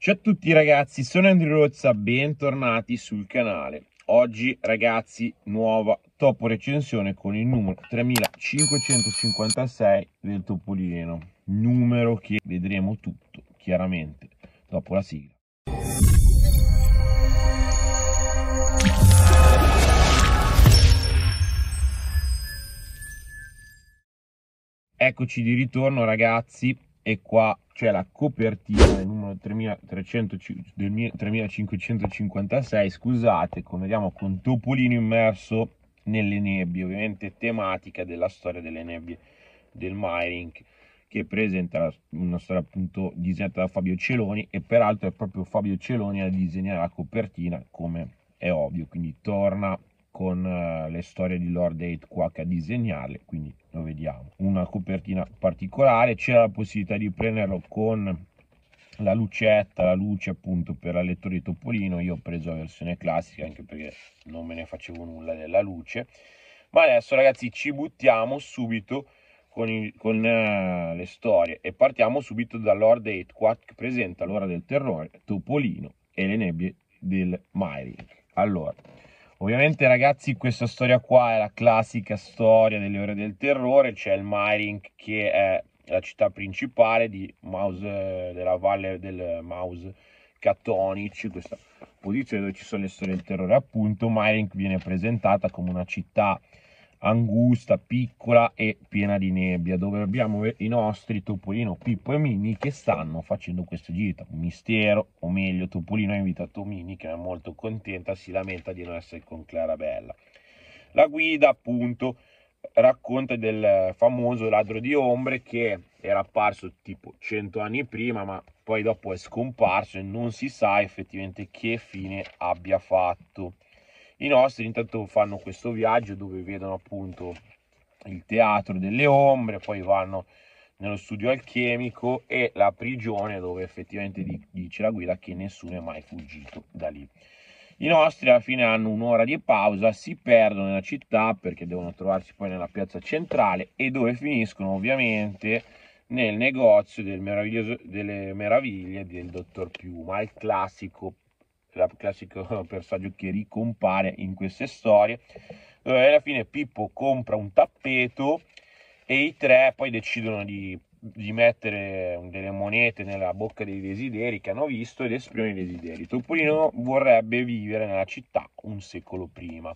Ciao a tutti ragazzi, sono Andrew Rozza, bentornati sul canale. Oggi ragazzi, nuova topo recensione con il numero 3556 del Topolino. Numero che vedremo tutto, chiaramente, dopo la sigla. Eccoci di ritorno ragazzi e qua c'è la copertina del numero 3556, scusate, come vediamo con Topolino immerso nelle nebbie, ovviamente tematica della storia delle nebbie del Myrink, che presenta una storia appunto disegnata da Fabio Celoni e peraltro è proprio Fabio Celoni a disegnare la copertina, come è ovvio, quindi torna con eh, le storie di Lord 8 qua che a disegnarle, quindi lo vediamo. Una copertina particolare, c'era la possibilità di prenderlo con la lucetta, la luce appunto per la lettura di Topolino, io ho preso la versione classica anche perché non me ne facevo nulla della luce. Ma adesso ragazzi ci buttiamo subito con, il, con uh, le storie e partiamo subito da Lord 8 qua che presenta l'ora del terrore, Topolino e le nebbie del Myring. Allora, Ovviamente ragazzi questa storia qua è la classica storia delle ore del terrore, c'è il Myrink che è la città principale di Mouse, eh, della valle del Mouse Catonic, questa posizione dove ci sono le storie del terrore appunto, Myrink viene presentata come una città angusta, piccola e piena di nebbia, dove abbiamo i nostri Topolino, Pippo e Mini che stanno facendo questo gita. Un mistero, o meglio, Topolino ha invitato Mini che è molto contenta, si lamenta di non essere con Clarabella. La guida, appunto, racconta del famoso ladro di ombre che era apparso tipo 100 anni prima, ma poi dopo è scomparso e non si sa effettivamente che fine abbia fatto. I nostri intanto fanno questo viaggio dove vedono appunto il teatro delle ombre, poi vanno nello studio alchemico e la prigione dove effettivamente dice la guida che nessuno è mai fuggito da lì. I nostri alla fine hanno un'ora di pausa, si perdono nella città perché devono trovarsi poi nella piazza centrale e dove finiscono ovviamente nel negozio del delle meraviglie del dottor Piuma, il classico il classico personaggio che ricompare in queste storie. Allora, eh, alla fine Pippo compra un tappeto e i tre poi decidono di, di mettere delle monete nella bocca dei desideri che hanno visto ed esprimono i desideri. Topolino vorrebbe vivere nella città un secolo prima.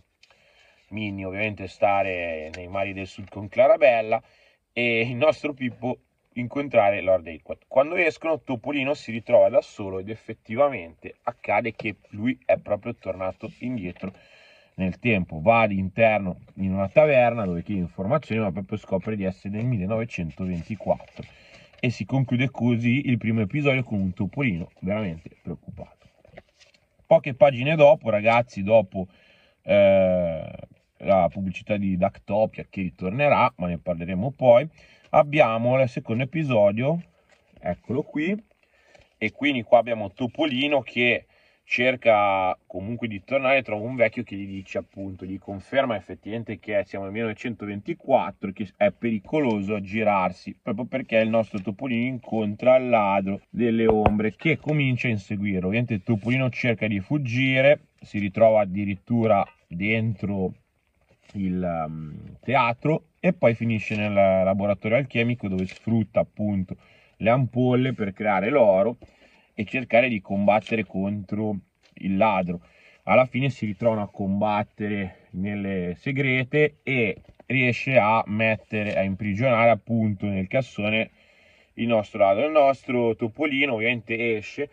Mini ovviamente stare nei mari del sud con Clarabella e il nostro Pippo incontrare Lord Airquat. Quando escono, Topolino si ritrova da solo ed effettivamente accade che lui è proprio tornato indietro nel tempo. Va all'interno in una taverna dove chiede informazioni, ma proprio scopre di essere nel 1924. E si conclude così il primo episodio con un Topolino veramente preoccupato. Poche pagine dopo, ragazzi, dopo eh, la pubblicità di Dactopia che ritornerà, ma ne parleremo poi abbiamo il secondo episodio eccolo qui e quindi qua abbiamo Topolino che cerca comunque di tornare trova un vecchio che gli dice appunto gli conferma effettivamente che siamo nel 1924 e che è pericoloso girarsi proprio perché il nostro Topolino incontra il ladro delle ombre che comincia a inseguirlo ovviamente Topolino cerca di fuggire si ritrova addirittura dentro il um, teatro e poi finisce nel laboratorio alchemico dove sfrutta appunto le ampolle per creare l'oro e cercare di combattere contro il ladro. Alla fine si ritrovano a combattere nelle segrete e riesce a mettere, a imprigionare appunto nel cassone il nostro ladro. Il nostro Topolino ovviamente esce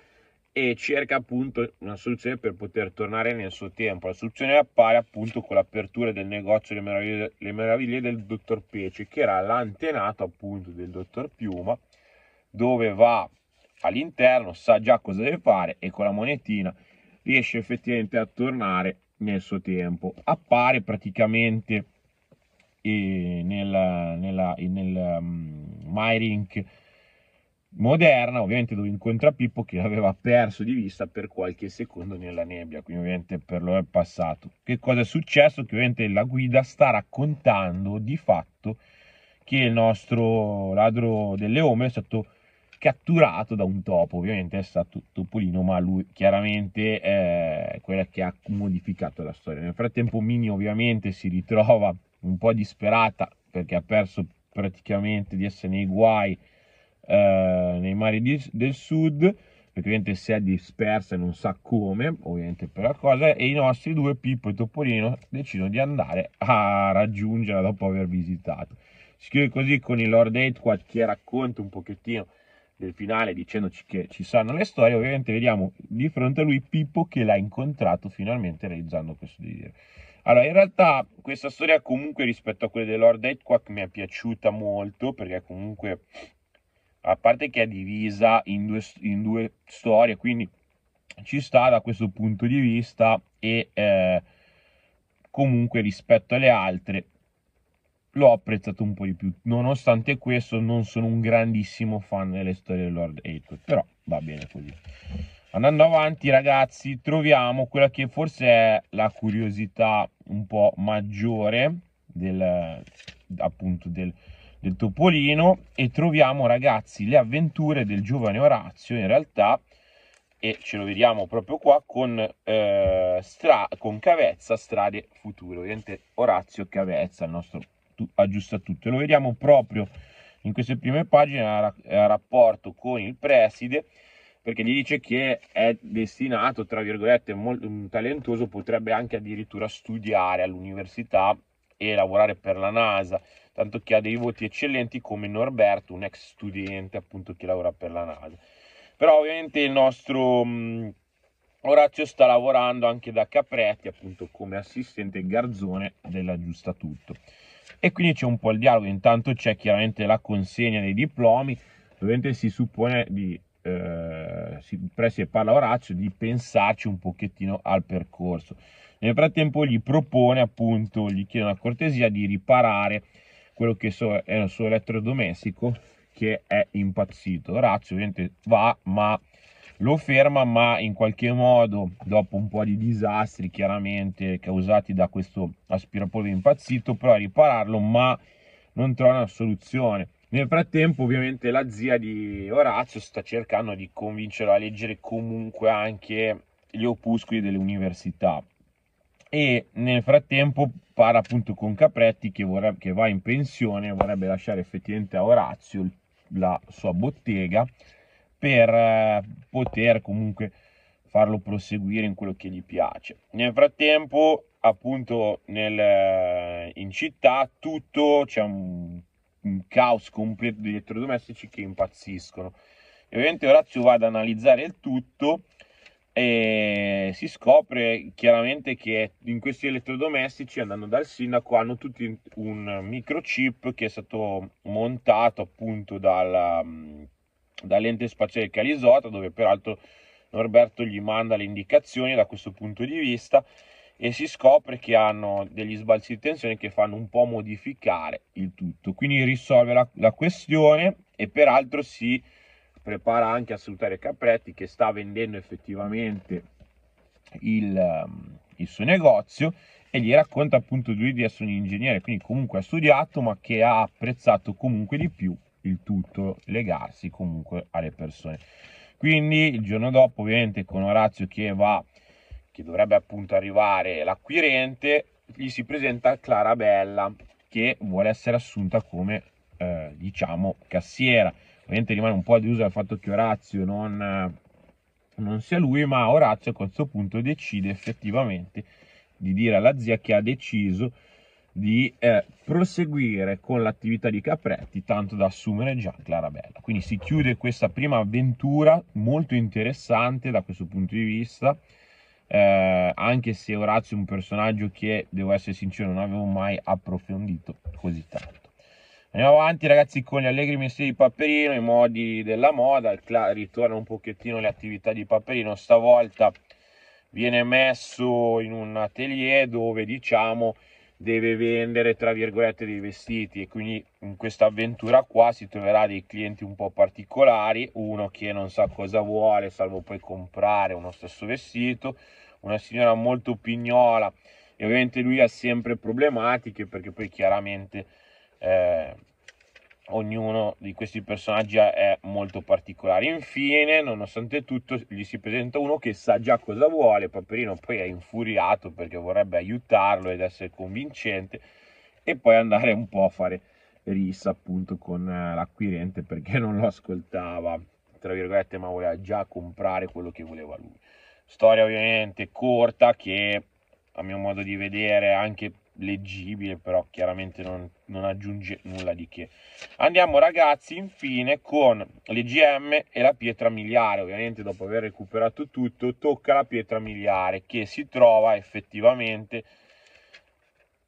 e cerca appunto una soluzione per poter tornare nel suo tempo. La soluzione appare appunto con l'apertura del negozio Le Meraviglie, Le Meraviglie del Dottor Pece, che era l'antenato appunto del Dottor Piuma, dove va all'interno, sa già cosa deve fare e con la monetina riesce effettivamente a tornare nel suo tempo. Appare praticamente eh, nel, nella, nel um, mm, My Rink moderna, ovviamente dove incontra Pippo che l'aveva perso di vista per qualche secondo nella nebbia, quindi ovviamente per loro è passato. Che cosa è successo? Che ovviamente la guida sta raccontando di fatto che il nostro ladro delle ombre è stato catturato da un topo, ovviamente è stato Topolino, ma lui chiaramente è quella che ha modificato la storia. Nel frattempo Mini ovviamente si ritrova un po' disperata perché ha perso praticamente di essere nei guai eh, mari di, del sud, perché ovviamente si è dispersa e non sa come, ovviamente per la cosa, e i nostri due, Pippo e Topolino, decidono di andare a raggiungerla dopo aver visitato. Si chiude così con il Lord Edward che racconta un pochettino del finale dicendoci che ci sanno le storie, ovviamente vediamo di fronte a lui Pippo che l'ha incontrato finalmente realizzando questo desiderio. Allora, in realtà questa storia comunque rispetto a quelle dell'Ord Edquack mi è piaciuta molto perché comunque a parte che è divisa in due, in due storie, quindi ci sta da questo punto di vista e eh, comunque rispetto alle altre l'ho apprezzato un po' di più. Nonostante questo non sono un grandissimo fan delle storie di Lord Eightwood, però va bene così. Andando avanti ragazzi troviamo quella che forse è la curiosità un po' maggiore del, appunto del, del Topolino e troviamo ragazzi le avventure del giovane Orazio in realtà e ce lo vediamo proprio qua con, eh, stra- con Cavezza Strade Future ovviamente Orazio Cavezza il nostro tu- aggiusta tutto e lo vediamo proprio in queste prime pagine a, ra- a rapporto con il preside perché gli dice che è destinato, tra virgolette, molto mm, talentuoso, potrebbe anche addirittura studiare all'università e lavorare per la NASA, tanto che ha dei voti eccellenti come Norberto, un ex studente appunto che lavora per la NASA. Però ovviamente il nostro mh, mm, Orazio sta lavorando anche da Capretti, appunto come assistente garzone della Giusta Tutto. E quindi c'è un po' il dialogo, intanto c'è chiaramente la consegna dei diplomi, ovviamente si suppone di eh, si, presso parla Orazio di pensarci un pochettino al percorso nel frattempo gli propone appunto, gli chiede una cortesia di riparare quello che so, è il suo elettrodomestico che è impazzito. Orazio ovviamente va, ma lo ferma, ma in qualche modo, dopo un po' di disastri chiaramente causati da questo aspirapolvere impazzito, prova a ripararlo, ma non trova una soluzione. Nel frattempo, ovviamente, la zia di Orazio sta cercando di convincerlo a leggere comunque anche gli opuscoli delle università e nel frattempo parla appunto con Capretti che, vorrebbe, che va in pensione vorrebbe lasciare effettivamente a Orazio la sua bottega per eh, poter comunque farlo proseguire in quello che gli piace. Nel frattempo, appunto, nel, eh, in città tutto c'è un, un, caos completo di elettrodomestici che impazziscono. E ovviamente Orazio va ad analizzare il tutto e si scopre chiaramente che in questi elettrodomestici andando dal sindaco hanno tutti un microchip che è stato montato appunto dalla, dall'ente spaziale Calisota dove peraltro Norberto gli manda le indicazioni da questo punto di vista e si scopre che hanno degli sbalzi di tensione che fanno un po' modificare il tutto quindi risolve la, la questione e peraltro si prepara anche a salutare Capretti che sta vendendo effettivamente il, ehm, il suo negozio e gli racconta appunto lui di essere un ingegnere, quindi comunque ha studiato ma che ha apprezzato comunque di più il tutto, legarsi comunque alle persone. Quindi il giorno dopo ovviamente con Orazio che va, che dovrebbe appunto arrivare l'acquirente, gli si presenta Clarabella che vuole essere assunta come eh, diciamo cassiera. Ovviamente rimane un po' deluso dal fatto che Orazio non, eh, non sia lui, ma Orazio a questo punto decide effettivamente di dire alla zia che ha deciso di eh, proseguire con l'attività di Capretti, tanto da assumere già Clarabella. Quindi si chiude questa prima avventura molto interessante da questo punto di vista. Eh, anche se Orazio è un personaggio che, devo essere sincero, non avevo mai approfondito così tanto. Andiamo avanti ragazzi con gli allegri mestieri di Paperino, i modi della moda, ritorna un pochettino le attività di Paperino, stavolta viene messo in un atelier dove diciamo deve vendere tra virgolette dei vestiti e quindi in questa avventura qua si troverà dei clienti un po' particolari, uno che non sa cosa vuole salvo poi comprare uno stesso vestito, una signora molto pignola e ovviamente lui ha sempre problematiche perché poi chiaramente eh, ognuno di questi personaggi è molto particolare. Infine, nonostante tutto, gli si presenta uno che sa già cosa vuole. Paperino poi è infuriato perché vorrebbe aiutarlo ed essere convincente e poi andare un po' a fare rissa appunto con eh, l'acquirente perché non lo ascoltava, tra virgolette, ma voleva già comprare quello che voleva lui. Storia ovviamente corta che a mio modo di vedere è anche leggibile, però chiaramente non non aggiunge nulla di che. Andiamo ragazzi infine con le l'EGM e la pietra miliare, ovviamente dopo aver recuperato tutto tocca la pietra miliare che si trova effettivamente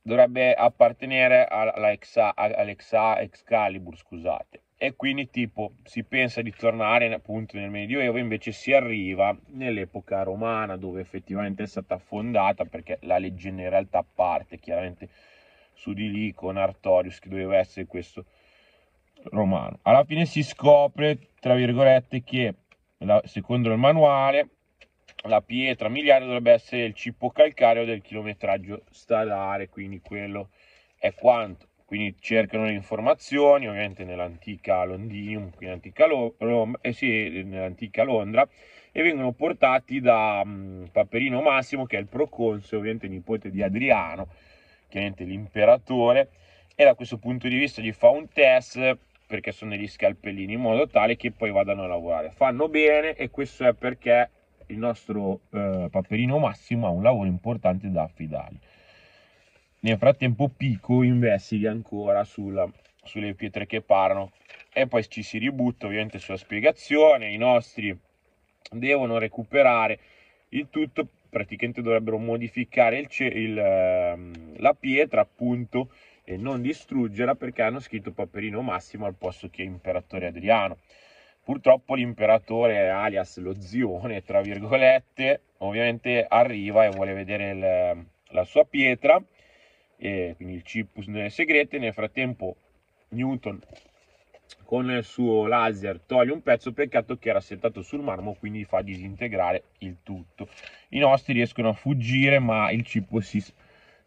dovrebbe appartenere alla Exa, all'Exa Excalibur, scusate. E quindi tipo si pensa di tornare appunto nel Medioevo, invece si arriva nell'epoca romana dove effettivamente è stata fondata, perché la legge in realtà parte chiaramente su di lì con Artorius che doveva essere questo romano. Alla fine si scopre, tra virgolette, che secondo il manuale la pietra miliare dovrebbe essere il cippo calcareo del chilometraggio stradale, quindi quello è quanto. Quindi cercano le informazioni, ovviamente nell'antica Londinium, quindi antica Lo- eh sì, nell'antica Londra, e vengono portati da mh, mm, Paperino Massimo, che è il proconso, ovviamente nipote di Adriano, chiaramente l'imperatore, e da questo punto di vista gli fa un test perché sono degli scalpellini in modo tale che poi vadano a lavorare. Fanno bene e questo è perché il nostro eh, Paperino Massimo ha un lavoro importante da affidargli. Nel frattempo Pico investiga ancora sulla, sulle pietre che parlano e poi ci si ributta ovviamente sulla spiegazione, i nostri devono recuperare il tutto, praticamente dovrebbero modificare il, il, ehm, la pietra appunto e non distruggerla perché hanno scritto Paperino Massimo al posto che imperatore Adriano. Purtroppo l'imperatore alias lo zione, tra virgolette, ovviamente arriva e vuole vedere il, la sua pietra, e quindi il cippus nelle segrete, nel frattempo Newton con il suo laser toglie un pezzo, peccato che era settato sul marmo, quindi fa disintegrare il tutto. I nostri riescono a fuggire, ma il Cippus si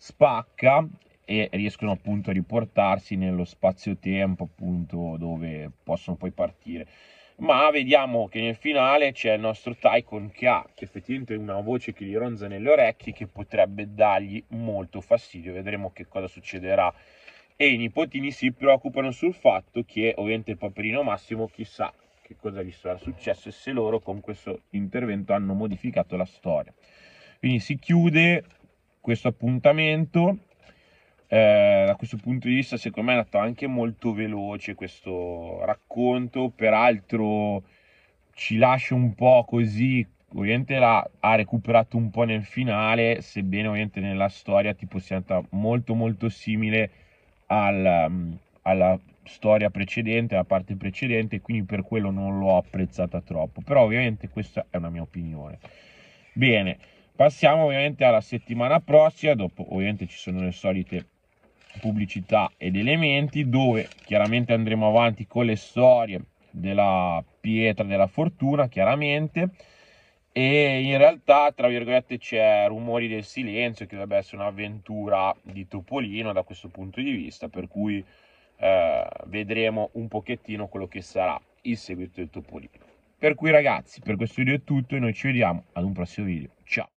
spacca e riescono appunto a riportarsi nello spazio-tempo appunto dove possono poi partire. Ma vediamo che nel finale c'è il nostro Tycoon che ha effettivamente una voce che gli ronza nelle orecchie che potrebbe dargli molto fastidio. Vedremo che cosa succederà. E i nipotini si preoccupano sul fatto che ovviamente il paperino Massimo chissà che cosa gli sarà successo e se loro con questo intervento hanno modificato la storia. Quindi si chiude questo appuntamento. Eh, da questo punto di vista, secondo me è andato anche molto veloce questo racconto. Peraltro, ci lascia un po' così. Ovviamente la, ha recuperato un po' nel finale, sebbene ovviamente nella storia tipo sia andata molto molto simile al, mm, alla storia precedente, alla parte precedente, quindi per quello non l'ho apprezzata troppo. Però ovviamente questa è una mia opinione. Bene, Passiamo ovviamente alla settimana prossima, dopo ovviamente ci sono le solite pubblicità ed elementi dove chiaramente andremo avanti con le storie della pietra della fortuna, chiaramente e in realtà tra virgolette c'è Rumori del silenzio che dovrebbe essere un'avventura di Topolino da questo punto di vista per cui eh, vedremo un pochettino quello che sarà il seguito del Topolino per cui ragazzi per questo video è tutto e noi ci vediamo ad un prossimo video ciao